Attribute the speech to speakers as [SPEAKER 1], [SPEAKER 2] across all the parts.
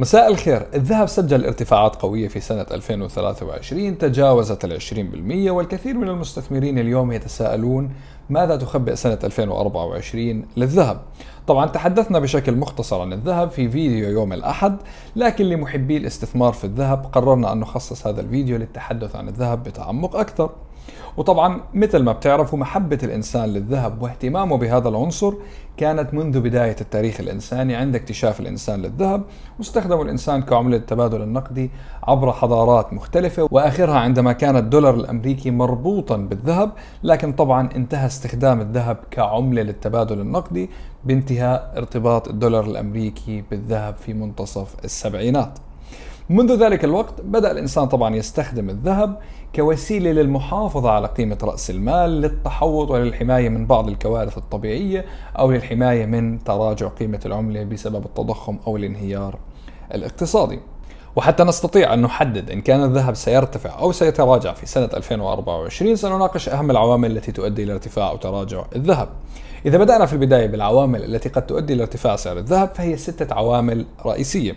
[SPEAKER 1] مساء الخير الذهب سجل ارتفاعات قوية في سنة 2023 تجاوزت ال 20% والكثير من المستثمرين اليوم يتساءلون ماذا تخبئ سنة 2024 للذهب طبعا تحدثنا بشكل مختصر عن الذهب في فيديو يوم الأحد لكن لمحبي الاستثمار في الذهب قررنا أن نخصص هذا الفيديو للتحدث عن الذهب بتعمق أكثر وطبعا مثل ما بتعرفوا محبة الإنسان للذهب واهتمامه بهذا العنصر كانت منذ بداية التاريخ الإنساني عند اكتشاف الإنسان للذهب واستخدم الإنسان كعملة التبادل النقدي عبر حضارات مختلفة وآخرها عندما كان الدولار الأمريكي مربوطا بالذهب لكن طبعا انتهى استخدام الذهب كعملة للتبادل النقدي بانتهاء ارتباط الدولار الأمريكي بالذهب في منتصف السبعينات منذ ذلك الوقت بدأ الإنسان طبعا يستخدم الذهب كوسيلة للمحافظة على قيمة رأس المال للتحوط وللحماية من بعض الكوارث الطبيعية أو للحماية من تراجع قيمة العملة بسبب التضخم أو الانهيار الاقتصادي وحتى نستطيع أن نحدد إن كان الذهب سيرتفع أو سيتراجع في سنة 2024 سنناقش أهم العوامل التي تؤدي إلى ارتفاع أو تراجع الذهب إذا بدأنا في البداية بالعوامل التي قد تؤدي لارتفاع سعر الذهب فهي ستة عوامل رئيسية.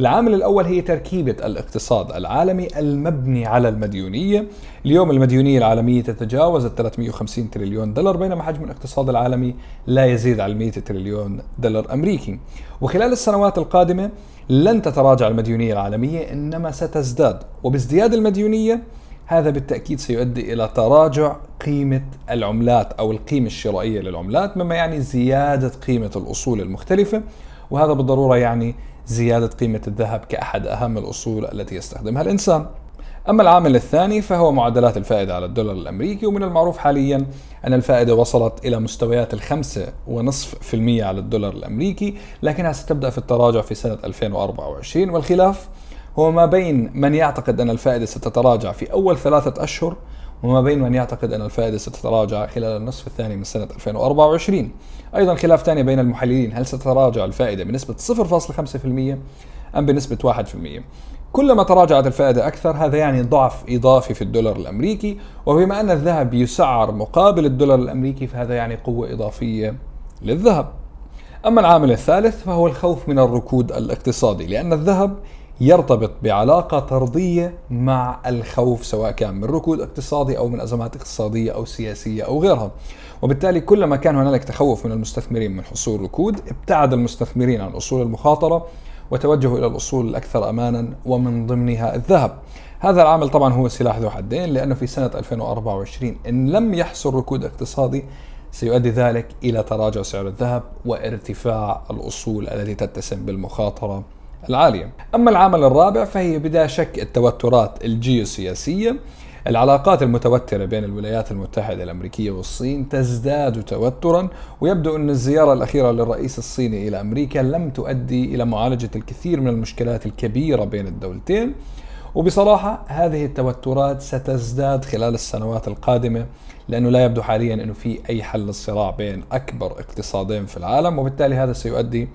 [SPEAKER 1] العامل الأول هي تركيبة الاقتصاد العالمي المبني على المديونية. اليوم المديونية العالمية تتجاوز ال 350 تريليون دولار بينما حجم الاقتصاد العالمي لا يزيد على 100 تريليون دولار أمريكي. وخلال السنوات القادمة لن تتراجع المديونية العالمية إنما ستزداد وبازدياد المديونية هذا بالتأكيد سيؤدي إلى تراجع قيمة العملات أو القيمة الشرائية للعملات مما يعني زيادة قيمة الأصول المختلفة وهذا بالضرورة يعني زيادة قيمة الذهب كأحد أهم الأصول التي يستخدمها الإنسان أما العامل الثاني فهو معدلات الفائدة على الدولار الأمريكي ومن المعروف حاليا أن الفائدة وصلت إلى مستويات الخمسة ونصف في المية على الدولار الأمريكي لكنها ستبدأ في التراجع في سنة 2024 والخلاف هو ما بين من يعتقد أن الفائدة ستتراجع في أول ثلاثة أشهر وما بين من يعتقد أن الفائدة ستتراجع خلال النصف الثاني من سنة 2024 أيضا خلاف ثاني بين المحللين هل ستتراجع الفائدة بنسبة 0.5% أم بنسبة 1% كلما تراجعت الفائدة أكثر هذا يعني ضعف إضافي في الدولار الأمريكي وبما أن الذهب يسعر مقابل الدولار الأمريكي فهذا يعني قوة إضافية للذهب أما العامل الثالث فهو الخوف من الركود الاقتصادي لأن الذهب يرتبط بعلاقة طردية مع الخوف سواء كان من ركود اقتصادي أو من أزمات اقتصادية أو سياسية أو غيرها وبالتالي كلما كان هنالك تخوف من المستثمرين من حصول ركود ابتعد المستثمرين عن أصول المخاطرة وتوجهوا إلى الأصول الأكثر أمانا ومن ضمنها الذهب هذا العامل طبعا هو سلاح ذو حدين لأنه في سنة 2024 إن لم يحصل ركود اقتصادي سيؤدي ذلك إلى تراجع سعر الذهب وارتفاع الأصول التي تتسم بالمخاطرة العالية أما العامل الرابع فهي بلا شك التوترات الجيوسياسية العلاقات المتوترة بين الولايات المتحدة الأمريكية والصين تزداد توترا ويبدو أن الزيارة الأخيرة للرئيس الصيني إلى أمريكا لم تؤدي إلى معالجة الكثير من المشكلات الكبيرة بين الدولتين وبصراحة هذه التوترات ستزداد خلال السنوات القادمة لأنه لا يبدو حاليا أنه في أي حل للصراع بين أكبر اقتصادين في العالم وبالتالي هذا سيؤدي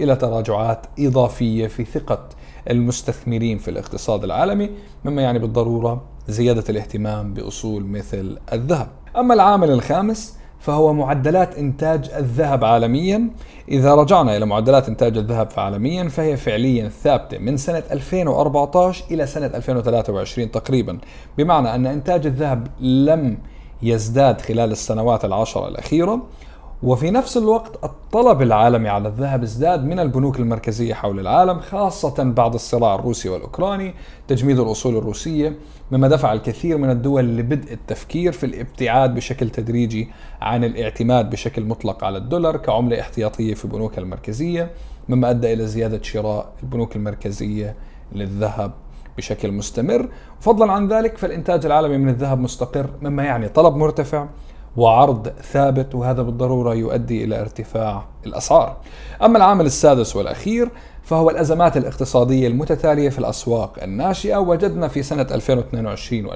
[SPEAKER 1] الى تراجعات اضافيه في ثقه المستثمرين في الاقتصاد العالمي مما يعني بالضروره زياده الاهتمام باصول مثل الذهب. اما العامل الخامس فهو معدلات انتاج الذهب عالميا اذا رجعنا الى معدلات انتاج الذهب عالميا فهي فعليا ثابته من سنه 2014 الى سنه 2023 تقريبا بمعنى ان انتاج الذهب لم يزداد خلال السنوات العشر الاخيره وفي نفس الوقت الطلب العالمي على الذهب ازداد من البنوك المركزية حول العالم خاصة بعد الصراع الروسي والأوكراني تجميد الأصول الروسية مما دفع الكثير من الدول لبدء التفكير في الابتعاد بشكل تدريجي عن الاعتماد بشكل مطلق على الدولار كعملة احتياطية في بنوكها المركزية مما أدى إلى زيادة شراء البنوك المركزية للذهب بشكل مستمر فضلا عن ذلك فالإنتاج العالمي من الذهب مستقر مما يعني طلب مرتفع وعرض ثابت وهذا بالضروره يؤدي الى ارتفاع الاسعار. اما العامل السادس والاخير فهو الازمات الاقتصاديه المتتاليه في الاسواق الناشئه وجدنا في سنه 2022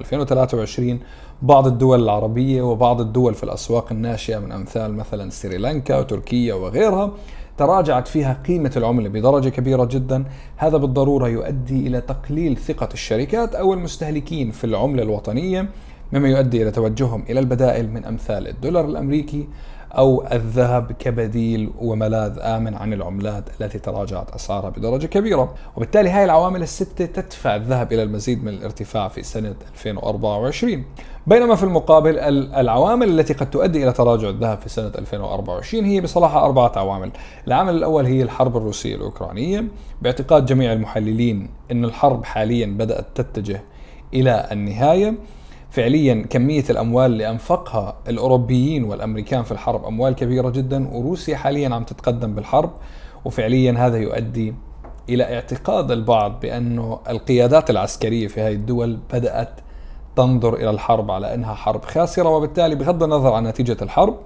[SPEAKER 1] و2023 بعض الدول العربيه وبعض الدول في الاسواق الناشئه من امثال مثلا سريلانكا وتركيا وغيرها تراجعت فيها قيمة العملة بدرجة كبيرة جدا هذا بالضرورة يؤدي إلى تقليل ثقة الشركات أو المستهلكين في العملة الوطنية مما يؤدي إلى توجههم إلى البدائل من أمثال الدولار الأمريكي أو الذهب كبديل وملاذ آمن عن العملات التي تراجعت أسعارها بدرجة كبيرة وبالتالي هاي العوامل الستة تدفع الذهب إلى المزيد من الارتفاع في سنة 2024 بينما في المقابل العوامل التي قد تؤدي إلى تراجع الذهب في سنة 2024 هي بصراحة أربعة عوامل العامل الأول هي الحرب الروسية الأوكرانية باعتقاد جميع المحللين أن الحرب حاليا بدأت تتجه إلى النهاية فعليا كمية الأموال اللي أنفقها الأوروبيين والأمريكان في الحرب أموال كبيرة جدا وروسيا حاليا عم تتقدم بالحرب وفعليا هذا يؤدي إلى اعتقاد البعض بأنه القيادات العسكرية في هذه الدول بدأت تنظر إلى الحرب على أنها حرب خاسرة وبالتالي بغض النظر عن نتيجة الحرب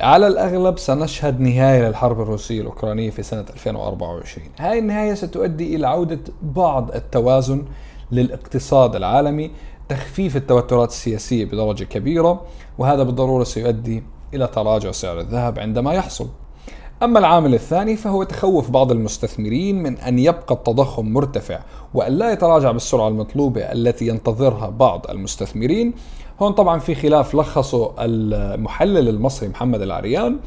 [SPEAKER 1] على الأغلب سنشهد نهاية للحرب الروسية الأوكرانية في سنة 2024 هاي النهاية ستؤدي إلى عودة بعض التوازن للاقتصاد العالمي تخفيف التوترات السياسية بدرجة كبيرة وهذا بالضرورة سيؤدي إلى تراجع سعر الذهب عندما يحصل أما العامل الثاني فهو تخوف بعض المستثمرين من أن يبقى التضخم مرتفع وأن لا يتراجع بالسرعة المطلوبة التي ينتظرها بعض المستثمرين هون طبعا في خلاف لخصه المحلل المصري محمد العريان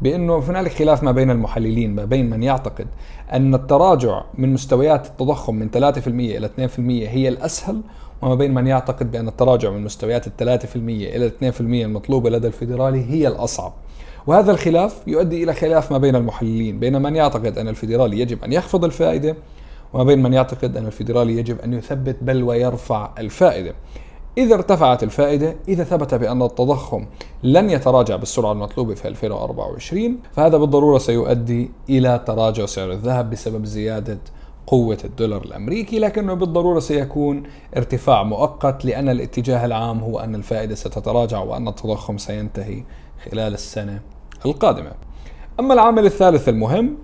[SPEAKER 1] بأنه هنالك خلاف ما بين المحللين ما بين من يعتقد أن التراجع من مستويات التضخم من 3% إلى 2% هي الأسهل وما بين من يعتقد بأن التراجع من مستويات ال 3% إلى 2% المطلوبة لدى الفيدرالي هي الأصعب وهذا الخلاف يؤدي إلى خلاف ما بين المحللين بين من يعتقد أن الفيدرالي يجب أن يخفض الفائدة وما بين من يعتقد أن الفيدرالي يجب أن يثبت بل ويرفع الفائدة إذا ارتفعت الفائدة إذا ثبت بأن التضخم لن يتراجع بالسرعة المطلوبة في 2024 فهذا بالضرورة سيؤدي إلى تراجع سعر الذهب بسبب زيادة قوة الدولار الأمريكي لكنه بالضرورة سيكون ارتفاع مؤقت لأن الاتجاه العام هو أن الفائدة ستتراجع وأن التضخم سينتهي خلال السنة القادمة أما العامل الثالث المهم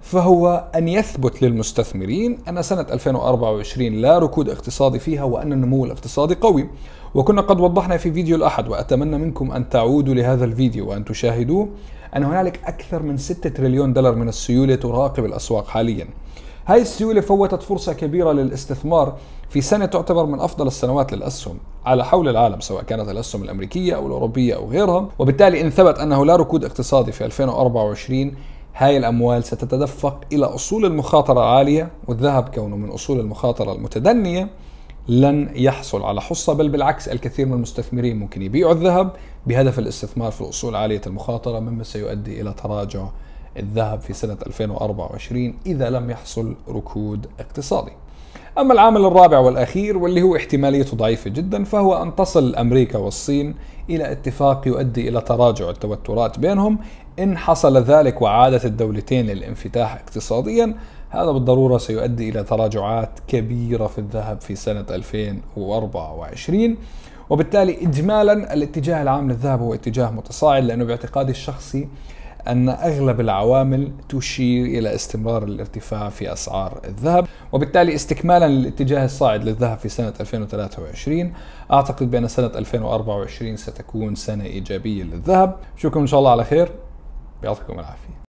[SPEAKER 1] فهو أن يثبت للمستثمرين أن سنة 2024 لا ركود اقتصادي فيها وأن النمو الاقتصادي قوي وكنا قد وضحنا في فيديو الأحد وأتمنى منكم أن تعودوا لهذا الفيديو وأن تشاهدوه أن هنالك أكثر من 6 تريليون دولار من السيولة تراقب الأسواق حاليا هاي السيولة فوتت فرصة كبيرة للاستثمار في سنة تعتبر من أفضل السنوات للأسهم على حول العالم سواء كانت الأسهم الأمريكية أو الأوروبية أو غيرها وبالتالي إن ثبت أنه لا ركود اقتصادي في 2024 هاي الأموال ستتدفق إلى أصول المخاطرة العالية والذهب كونه من أصول المخاطرة المتدنية لن يحصل على حصة بل بالعكس الكثير من المستثمرين ممكن يبيعوا الذهب بهدف الاستثمار في الأصول عالية المخاطرة مما سيؤدي إلى تراجع الذهب في سنة 2024 إذا لم يحصل ركود اقتصادي أما العامل الرابع والأخير واللي هو احتماليته ضعيفة جدا فهو أن تصل أمريكا والصين إلى اتفاق يؤدي إلى تراجع التوترات بينهم إن حصل ذلك وعادت الدولتين للانفتاح اقتصاديا هذا بالضرورة سيؤدي إلى تراجعات كبيرة في الذهب في سنة 2024 وبالتالي إجمالا الاتجاه العام للذهب هو اتجاه متصاعد لأنه باعتقادي الشخصي أن أغلب العوامل تشير إلى استمرار الارتفاع في أسعار الذهب وبالتالي استكمالا للاتجاه الصاعد للذهب في سنة 2023 أعتقد بأن سنة 2024 ستكون سنة إيجابية للذهب أشوفكم إن شاء الله على خير يعطيكم العافية